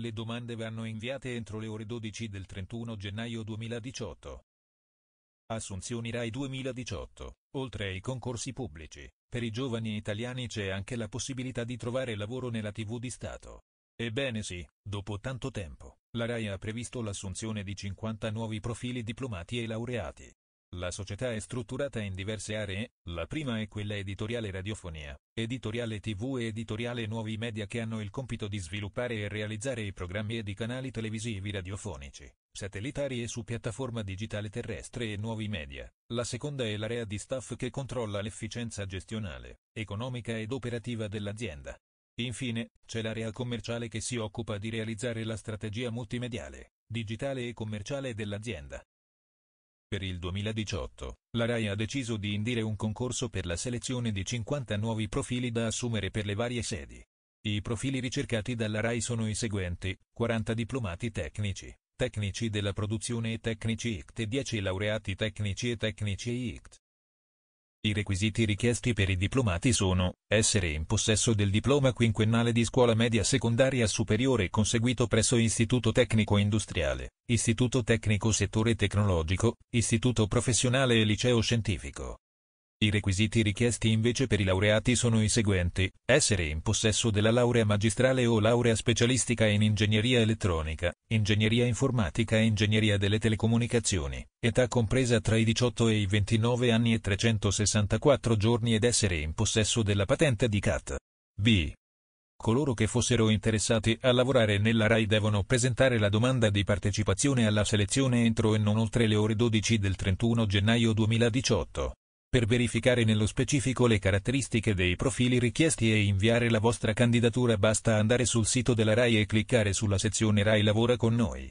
Le domande vanno inviate entro le ore 12 del 31 gennaio 2018. Assunzioni RAI 2018. Oltre ai concorsi pubblici, per i giovani italiani c'è anche la possibilità di trovare lavoro nella TV di Stato. Ebbene sì, dopo tanto tempo, la RAI ha previsto l'assunzione di 50 nuovi profili diplomati e laureati, la società è strutturata in diverse aree, la prima è quella editoriale radiofonia, editoriale tv e editoriale nuovi media che hanno il compito di sviluppare e realizzare i programmi ed i canali televisivi radiofonici, satellitari e su piattaforma digitale terrestre e nuovi media. La seconda è l'area di staff che controlla l'efficienza gestionale, economica ed operativa dell'azienda. Infine, c'è l'area commerciale che si occupa di realizzare la strategia multimediale, digitale e commerciale dell'azienda. Per il 2018, la RAI ha deciso di indire un concorso per la selezione di 50 nuovi profili da assumere per le varie sedi. I profili ricercati dalla RAI sono i seguenti, 40 diplomati tecnici, tecnici della produzione e tecnici ICT e 10 laureati tecnici e tecnici ICT. I requisiti richiesti per i diplomati sono, essere in possesso del diploma quinquennale di scuola media secondaria superiore conseguito presso Istituto Tecnico Industriale, Istituto Tecnico Settore Tecnologico, Istituto Professionale e Liceo Scientifico. I requisiti richiesti invece per i laureati sono i seguenti, essere in possesso della laurea magistrale o laurea specialistica in ingegneria elettronica, ingegneria informatica e ingegneria delle telecomunicazioni, età compresa tra i 18 e i 29 anni e 364 giorni ed essere in possesso della patente di CAT. B. Coloro che fossero interessati a lavorare nella RAI devono presentare la domanda di partecipazione alla selezione entro e non oltre le ore 12 del 31 gennaio 2018 per verificare nello specifico le caratteristiche dei profili richiesti e inviare la vostra candidatura basta andare sul sito della RAI e cliccare sulla sezione RAI Lavora con noi.